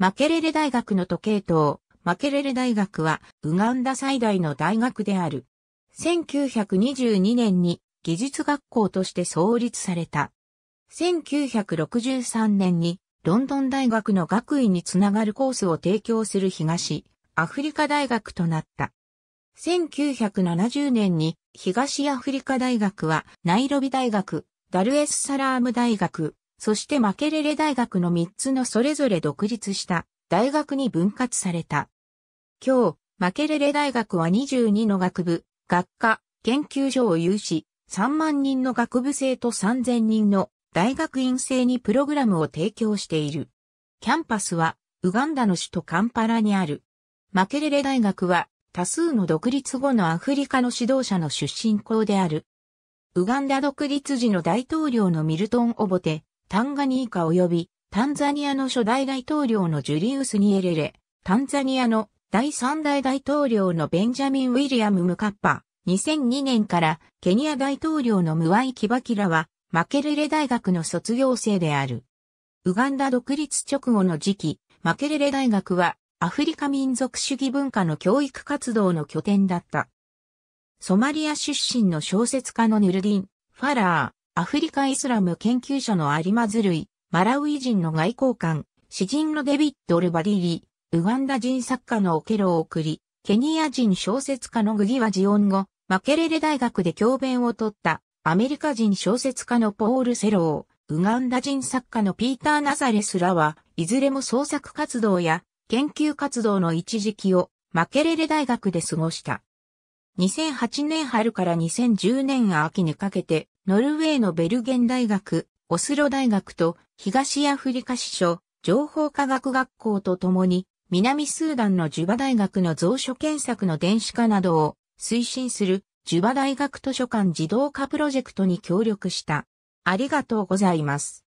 マケレレ大学の時計塔、マケレレ大学は、ウガンダ最大の大学である。1922年に技術学校として創立された。1963年にロンドン大学の学位につながるコースを提供する東、アフリカ大学となった。1970年に東アフリカ大学はナイロビ大学、ダルエスサラーム大学、そしてマケレレ大学の3つのそれぞれ独立した大学に分割された。今日、マケレレ大学は22の学部、学科、研究所を有し、3万人の学部生と3000人の大学院生にプログラムを提供している。キャンパスは、ウガンダの首都カンパラにある。マケレレ大学は、多数の独立後のアフリカの指導者の出身校である。ウガンダ独立時の大統領のミルトン・オボテ、タンガニーカ及びタンザニアの初代大統領のジュリウス・ニエレレ、タンザニアの第三代大統領のベンジャミン・ウィリアム・ムカッパ、2002年からケニア大統領のムワイ・キバキラはマケレレ大学の卒業生である。ウガンダ独立直後の時期、マケレレ大学はアフリカ民族主義文化の教育活動の拠点だった。ソマリア出身の小説家のヌルディン、ファラー、アフリカイスラム研究所のアリマズルイ、マラウイ人の外交官、詩人のデビッド・ルバディリ、ウガンダ人作家のオケロを送り、ケニア人小説家のグギワジオン後、マケレレ大学で教鞭を取ったアメリカ人小説家のポール・セロー、ウガンダ人作家のピーター・ナザレスらは、いずれも創作活動や研究活動の一時期をマケレレ大学で過ごした。2008年春から2010年秋にかけてノルウェーのベルゲン大学、オスロ大学と東アフリカ支所、情報科学学校とともに、南スーダンのジュバ大学の蔵書検索の電子化などを推進するジュバ大学図書館自動化プロジェクトに協力した。ありがとうございます。